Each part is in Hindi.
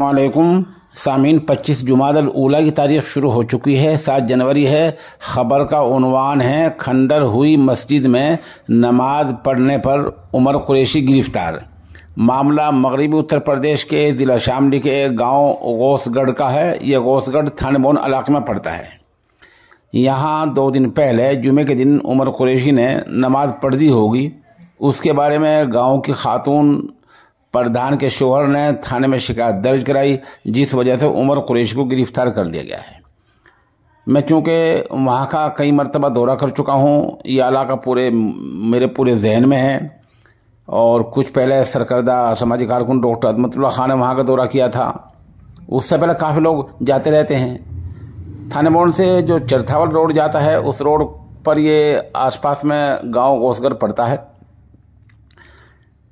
वालेकुम सामीन पच्चीस जुमादल उला की तारीख शुरू हो चुकी है सात जनवरी है ख़बर का उनवान है खंडर हुई मस्जिद में नमाज पढ़ने पर उमर कुरैशी गिरफ्तार मामला मगरबी उत्तर प्रदेश के ज़िला शामली के गांव गौसगढ़ का है यह गौसगढ़ थानबोन इलाके में पड़ता है यहाँ दो दिन पहले जुमे के दिन उमर कुरैशी ने नमाज पढ़ दी होगी उसके बारे में गाँव की खातून प्रधान के शोहर ने थाने में शिकायत दर्ज कराई जिस वजह से उमर कुरेश को गिरफ्तार कर लिया गया है मैं चूँकि वहाँ का कई मरतबा दौरा कर चुका हूँ ये इलाका पूरे मेरे पूरे जहन में है और कुछ पहले सरकर्दा समाजी कारकुन डॉक्टर अदमतुल्ला खान ने वहाँ का दौरा किया था उससे पहले काफ़ी लोग जाते रहते हैं थाने मोड़ से जो चरथावल रोड जाता है उस रोड पर ये आसपास में गांव गोसगर पड़ता है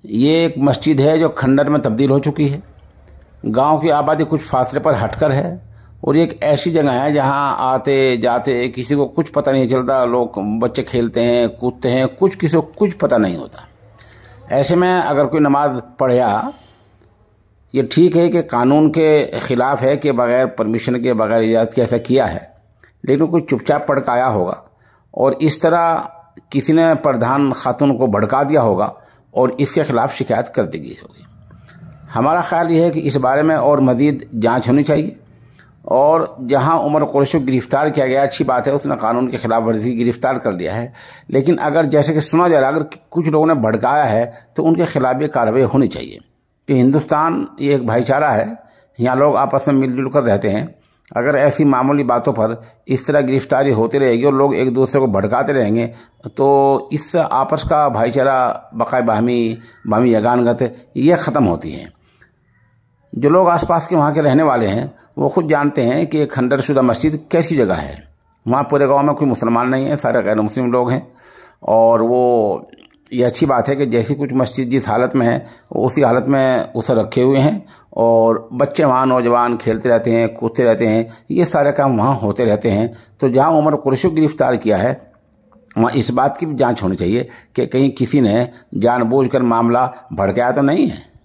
ये एक मस्जिद है जो खंडर में तब्दील हो चुकी है गांव की आबादी कुछ फासले पर हटकर है और ये एक ऐसी जगह है जहां आते जाते किसी को कुछ पता नहीं चलता लोग बच्चे खेलते हैं कूदते हैं कुछ किसी को कुछ पता नहीं होता ऐसे में अगर कोई नमाज पढ़या ये ठीक है कि कानून के ख़िलाफ़ है कि बग़ैर परमिशन के बग़ैर इजाज़त के ऐसा किया है लेकिन कोई चुपचाप पढ़ आया होगा और इस तरह किसी ने प्रधान खातून को भड़का दिया होगा और इसके खिलाफ शिकायत कर दी गई होगी हमारा ख्याल ये है कि इस बारे में और मज़ीद जांच होनी चाहिए और जहां उमर कुरेश को गिरफ्तार किया गया अच्छी बात है उसने कानून के खिलाफ वर्जी गिरफ्तार कर लिया है लेकिन अगर जैसे कि सुना जा रहा अगर कुछ लोगों ने भड़काया है तो उनके खिलाफ ये कार्रवाई होनी चाहिए कि हिंदुस्तान ये एक भाईचारा है यहाँ लोग आपस में मिलजुल कर रहते हैं अगर ऐसी मामूली बातों पर इस तरह गिरफ्तारी होती रहेगी और लोग एक दूसरे को भड़काते रहेंगे तो इस आपस का भाईचारा बकाय बाहमी बाहमी यगानगत ये ख़त्म होती है जो लोग आसपास के वहाँ के रहने वाले हैं वो खुद जानते हैं कि एक खंडरशुदा मस्जिद कैसी जगह है वहाँ पूरे गांव में कोई मुसलमान नहीं है सारे गैर मुस्लिम लोग हैं और वो ये अच्छी बात है कि जैसी कुछ मस्जिद जिस हालत में है उसी हालत में उसे रखे हुए हैं और बच्चे वहाँ नौजवान खेलते रहते हैं कूदते रहते हैं ये सारे काम वहाँ होते रहते हैं तो जहाँ उमर कुरश को गिरफ्तार किया है वहाँ इस बात की भी जांच होनी चाहिए कि कहीं किसी ने जानबूझकर मामला भड़काया तो नहीं है